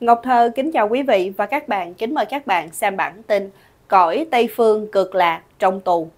Ngọc Thơ kính chào quý vị và các bạn, kính mời các bạn xem bản tin Cõi Tây Phương cực lạc trong tù.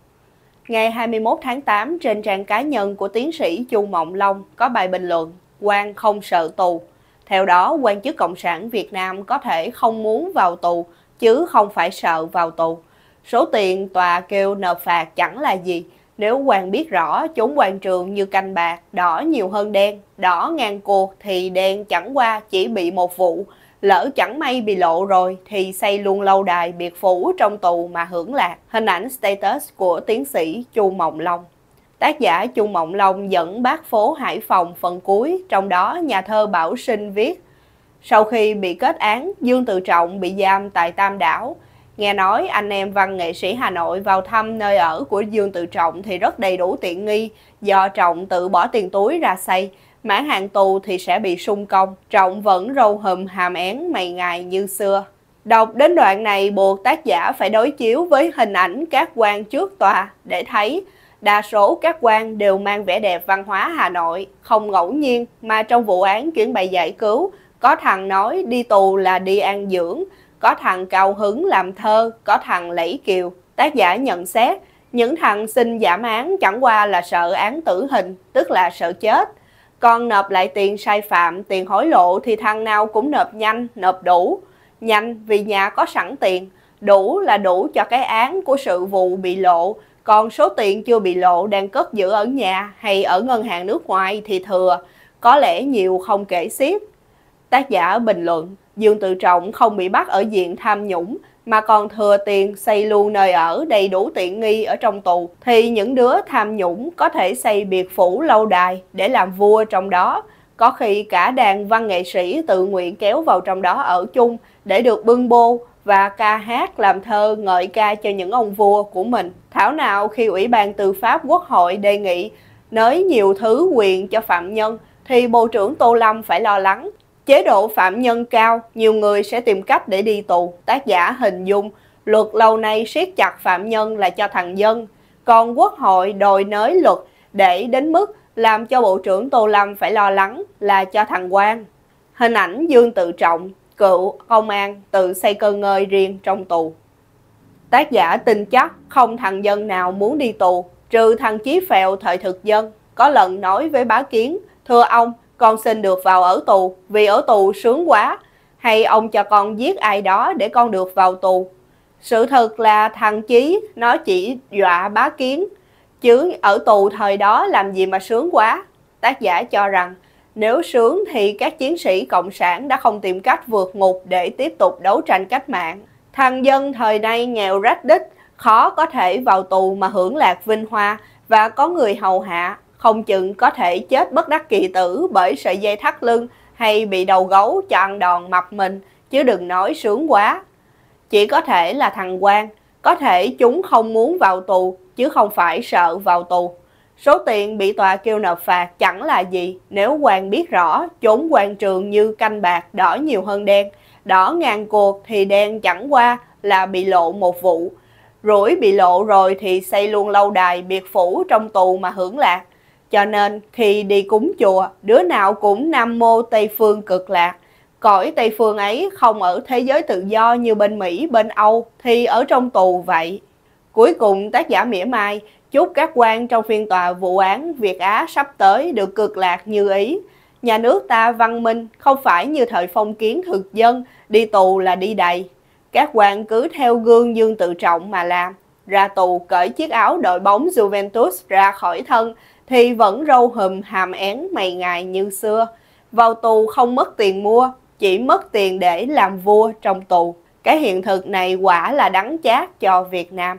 Ngày 21 tháng 8 trên trang cá nhân của tiến sĩ Chu Mộng Long có bài bình luận quan không sợ tù. Theo đó, quan chức Cộng sản Việt Nam có thể không muốn vào tù chứ không phải sợ vào tù. Số tiền tòa kêu nợ phạt chẳng là gì, nếu quan biết rõ chúng quan trường như canh bạc, đỏ nhiều hơn đen, đỏ ngang cuộc thì đen chẳng qua chỉ bị một vụ, Lỡ chẳng may bị lộ rồi thì xây luôn lâu đài biệt phủ trong tù mà hưởng lạc. Hình ảnh status của tiến sĩ Chu Mộng Long. Tác giả Chu Mộng Long dẫn bác phố Hải Phòng phần cuối, trong đó nhà thơ Bảo Sinh viết Sau khi bị kết án, Dương Tự Trọng bị giam tại Tam Đảo. Nghe nói anh em văn nghệ sĩ Hà Nội vào thăm nơi ở của Dương Tự Trọng thì rất đầy đủ tiện nghi do Trọng tự bỏ tiền túi ra xây mãn hạn tù thì sẽ bị sung công, Trọng vẫn râu hùm hàm én mày ngài như xưa. Đọc đến đoạn này buộc tác giả phải đối chiếu với hình ảnh các quan trước tòa để thấy đa số các quan đều mang vẻ đẹp văn hóa Hà Nội, không ngẫu nhiên mà trong vụ án kiến bày giải cứu, có thằng nói đi tù là đi an dưỡng, có thằng cao hứng làm thơ, có thằng lẫy kiều. Tác giả nhận xét, những thằng xin giảm án chẳng qua là sợ án tử hình, tức là sợ chết, còn nộp lại tiền sai phạm, tiền hối lộ thì thằng nào cũng nộp nhanh, nộp đủ. Nhanh vì nhà có sẵn tiền, đủ là đủ cho cái án của sự vụ bị lộ, còn số tiền chưa bị lộ đang cất giữ ở nhà hay ở ngân hàng nước ngoài thì thừa, có lẽ nhiều không kể xiết. Tác giả bình luận, Dương Tự Trọng không bị bắt ở diện tham nhũng mà còn thừa tiền xây luôn nơi ở đầy đủ tiện nghi ở trong tù, thì những đứa tham nhũng có thể xây biệt phủ lâu đài để làm vua trong đó. Có khi cả đàn văn nghệ sĩ tự nguyện kéo vào trong đó ở chung để được bưng bô và ca hát làm thơ ngợi ca cho những ông vua của mình. Thảo nào khi Ủy ban Tư pháp Quốc hội đề nghị nới nhiều thứ quyền cho phạm nhân thì Bộ trưởng Tô Lâm phải lo lắng Chế độ phạm nhân cao, nhiều người sẽ tìm cách để đi tù. Tác giả hình dung, luật lâu nay siết chặt phạm nhân là cho thằng dân. Còn quốc hội đòi nới luật để đến mức làm cho Bộ trưởng Tô Lâm phải lo lắng là cho thằng quan. Hình ảnh Dương Tự Trọng, cựu công an tự xây cơ ngơi riêng trong tù. Tác giả tin chắc không thằng dân nào muốn đi tù, trừ thằng Chí Phèo thời thực dân. Có lần nói với bá kiến, thưa ông, con xin được vào ở tù vì ở tù sướng quá, hay ông cho con giết ai đó để con được vào tù. Sự thật là thằng Chí nó chỉ dọa bá kiến, chứ ở tù thời đó làm gì mà sướng quá. Tác giả cho rằng nếu sướng thì các chiến sĩ Cộng sản đã không tìm cách vượt ngục để tiếp tục đấu tranh cách mạng. Thằng dân thời nay nghèo rách đích, khó có thể vào tù mà hưởng lạc vinh hoa và có người hầu hạ không chừng có thể chết bất đắc kỳ tử bởi sợi dây thắt lưng hay bị đầu gấu chọn đòn mập mình, chứ đừng nói sướng quá. Chỉ có thể là thằng quan, có thể chúng không muốn vào tù, chứ không phải sợ vào tù. Số tiền bị tòa kêu nộp phạt chẳng là gì nếu quan biết rõ trốn quan trường như canh bạc đỏ nhiều hơn đen, đỏ ngàn cuộc thì đen chẳng qua là bị lộ một vụ. Rủi bị lộ rồi thì xây luôn lâu đài biệt phủ trong tù mà hưởng lạc. Cho nên khi đi cúng chùa, đứa nào cũng nam mô Tây Phương cực lạc. Cõi Tây Phương ấy không ở thế giới tự do như bên Mỹ, bên Âu, thì ở trong tù vậy. Cuối cùng tác giả mỉa mai chúc các quan trong phiên tòa vụ án Việt Á sắp tới được cực lạc như ý. Nhà nước ta văn minh, không phải như thời phong kiến thực dân, đi tù là đi đầy. Các quan cứ theo gương Dương Tự Trọng mà làm, ra tù cởi chiếc áo đội bóng Juventus ra khỏi thân thì vẫn râu hùm hàm én mày ngài như xưa. Vào tù không mất tiền mua, chỉ mất tiền để làm vua trong tù. Cái hiện thực này quả là đắng chát cho Việt Nam.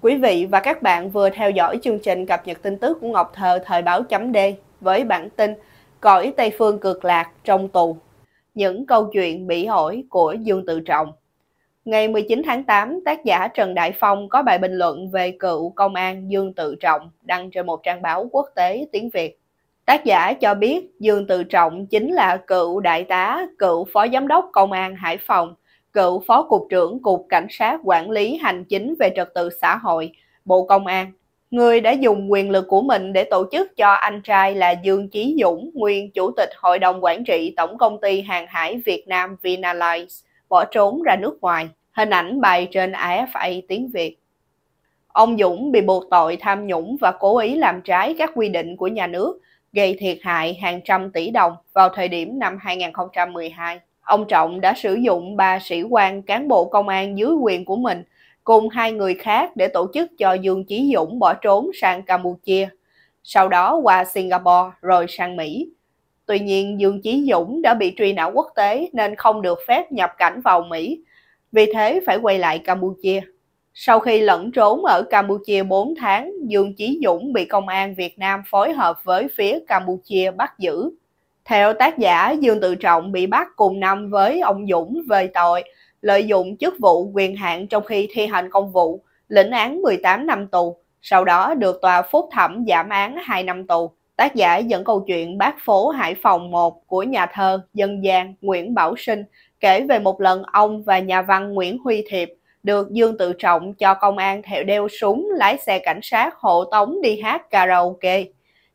Quý vị và các bạn vừa theo dõi chương trình cập nhật tin tức của Ngọc Thờ thời báo chấm D với bản tin Cõi Tây Phương cực lạc trong tù. Những câu chuyện bị hỏi của Dương Tự Trọng. Ngày 19 tháng 8, tác giả Trần Đại Phong có bài bình luận về cựu công an Dương Tự Trọng đăng trên một trang báo quốc tế tiếng Việt. Tác giả cho biết Dương Tự Trọng chính là cựu đại tá, cựu phó giám đốc công an Hải Phòng, cựu phó cục trưởng Cục Cảnh sát Quản lý Hành chính về Trật tự xã hội, Bộ Công an. Người đã dùng quyền lực của mình để tổ chức cho anh trai là Dương Chí Dũng, nguyên Chủ tịch Hội đồng Quản trị Tổng công ty Hàng hải Việt Nam Vinalines bỏ trốn ra nước ngoài, hình ảnh bài trên AFA tiếng Việt. Ông Dũng bị buộc tội tham nhũng và cố ý làm trái các quy định của nhà nước, gây thiệt hại hàng trăm tỷ đồng vào thời điểm năm 2012. Ông Trọng đã sử dụng ba sĩ quan cán bộ công an dưới quyền của mình cùng hai người khác để tổ chức cho Dương Chí Dũng bỏ trốn sang Campuchia, sau đó qua Singapore rồi sang Mỹ. Tuy nhiên, Dương Chí Dũng đã bị truy nã quốc tế nên không được phép nhập cảnh vào Mỹ, vì thế phải quay lại Campuchia. Sau khi lẫn trốn ở Campuchia 4 tháng, Dương Chí Dũng bị công an Việt Nam phối hợp với phía Campuchia bắt giữ. Theo tác giả, Dương Tự Trọng bị bắt cùng năm với ông Dũng về tội lợi dụng chức vụ quyền hạn trong khi thi hành công vụ, lĩnh án 18 năm tù, sau đó được tòa phúc thẩm giảm án 2 năm tù. Tác giả dẫn câu chuyện Bác phố Hải Phòng 1 của nhà thơ dân gian Nguyễn Bảo Sinh kể về một lần ông và nhà văn Nguyễn Huy Thiệp được Dương Tự Trọng cho công an theo đeo súng lái xe cảnh sát hộ tống đi hát karaoke.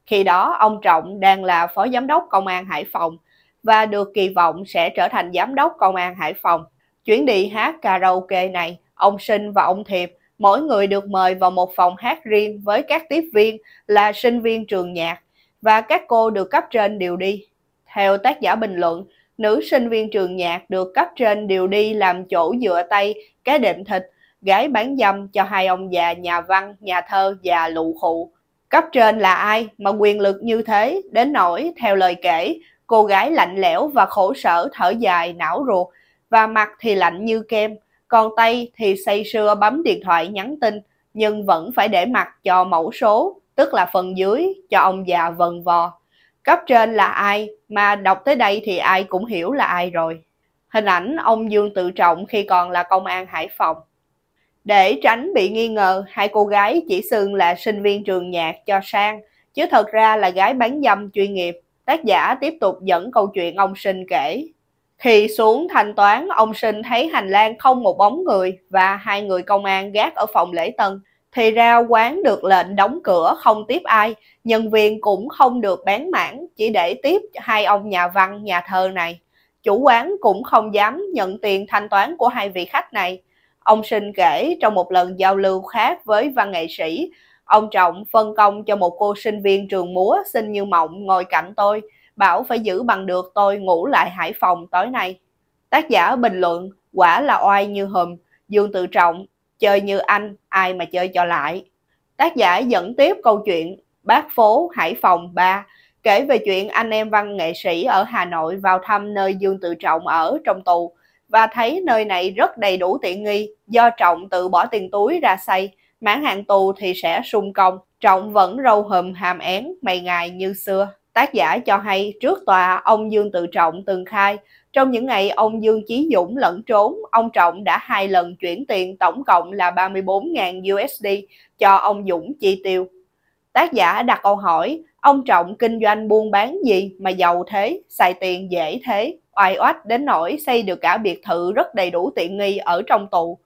Khi đó, ông Trọng đang là phó giám đốc công an Hải Phòng và được kỳ vọng sẽ trở thành giám đốc công an Hải Phòng. Chuyến đi hát karaoke này, ông Sinh và ông Thiệp mỗi người được mời vào một phòng hát riêng với các tiếp viên là sinh viên trường nhạc và các cô được cấp trên điều đi. Theo tác giả bình luận, nữ sinh viên trường nhạc được cấp trên điều đi làm chỗ dựa tay, cái đệm thịt, gái bán dâm cho hai ông già nhà văn, nhà thơ và lụ khụ. Cấp trên là ai mà quyền lực như thế, đến nỗi theo lời kể, cô gái lạnh lẽo và khổ sở thở dài não ruột, và mặt thì lạnh như kem, còn tay thì say sưa bấm điện thoại nhắn tin, nhưng vẫn phải để mặt cho mẫu số, tức là phần dưới cho ông già vần vò. Cấp trên là ai mà đọc tới đây thì ai cũng hiểu là ai rồi. Hình ảnh ông Dương Tự Trọng khi còn là công an Hải Phòng. Để tránh bị nghi ngờ, hai cô gái chỉ xưng là sinh viên trường nhạc cho sang, chứ thật ra là gái bán dâm chuyên nghiệp. Tác giả tiếp tục dẫn câu chuyện ông sinh kể. Khi xuống thanh toán, ông sinh thấy hành lang không một bóng người và hai người công an gác ở phòng lễ tân thì ra quán được lệnh đóng cửa không tiếp ai, nhân viên cũng không được bán mãn, chỉ để tiếp hai ông nhà văn, nhà thơ này. Chủ quán cũng không dám nhận tiền thanh toán của hai vị khách này. Ông Sinh kể trong một lần giao lưu khác với văn nghệ sĩ, ông Trọng phân công cho một cô sinh viên trường múa xinh như mộng ngồi cạnh tôi, bảo phải giữ bằng được tôi ngủ lại Hải Phòng tối nay. Tác giả bình luận, quả là oai như hùm, Dương Tự Trọng chơi như anh, ai mà chơi cho lại. Tác giả dẫn tiếp câu chuyện Bác Phố Hải Phòng 3 kể về chuyện anh em văn nghệ sĩ ở Hà Nội vào thăm nơi Dương Tự Trọng ở trong tù và thấy nơi này rất đầy đủ tiện nghi do Trọng tự bỏ tiền túi ra xây, mãn hạn tù thì sẽ sung công. Trọng vẫn râu hùm hàm én mày ngày như xưa. Tác giả cho hay trước tòa, ông Dương Tự Trọng từng khai, trong những ngày ông Dương Chí Dũng lẫn trốn, ông Trọng đã hai lần chuyển tiền tổng cộng là 34.000 USD cho ông Dũng chi tiêu. Tác giả đặt câu hỏi, ông Trọng kinh doanh buôn bán gì mà giàu thế, xài tiền dễ thế, oai oách đến nỗi xây được cả biệt thự rất đầy đủ tiện nghi ở trong tù.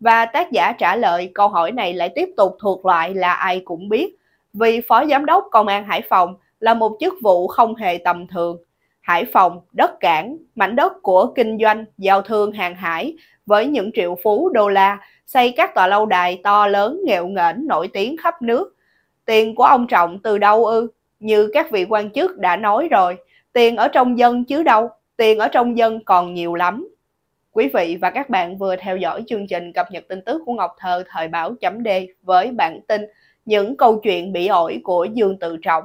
Và tác giả trả lời câu hỏi này lại tiếp tục thuộc loại là ai cũng biết, vì Phó Giám đốc Công an Hải Phòng – là một chức vụ không hề tầm thường. Hải phòng, đất cảng, mảnh đất của kinh doanh, giao thương hàng hải với những triệu phú đô la, xây các tòa lâu đài to lớn nghệu nghển nổi tiếng khắp nước. Tiền của ông Trọng từ đâu ư? Như các vị quan chức đã nói rồi, tiền ở trong dân chứ đâu, tiền ở trong dân còn nhiều lắm. Quý vị và các bạn vừa theo dõi chương trình cập nhật tin tức của Ngọc Thơ thời báo chấm D với bản tin những câu chuyện bị ổi của Dương Tự Trọng.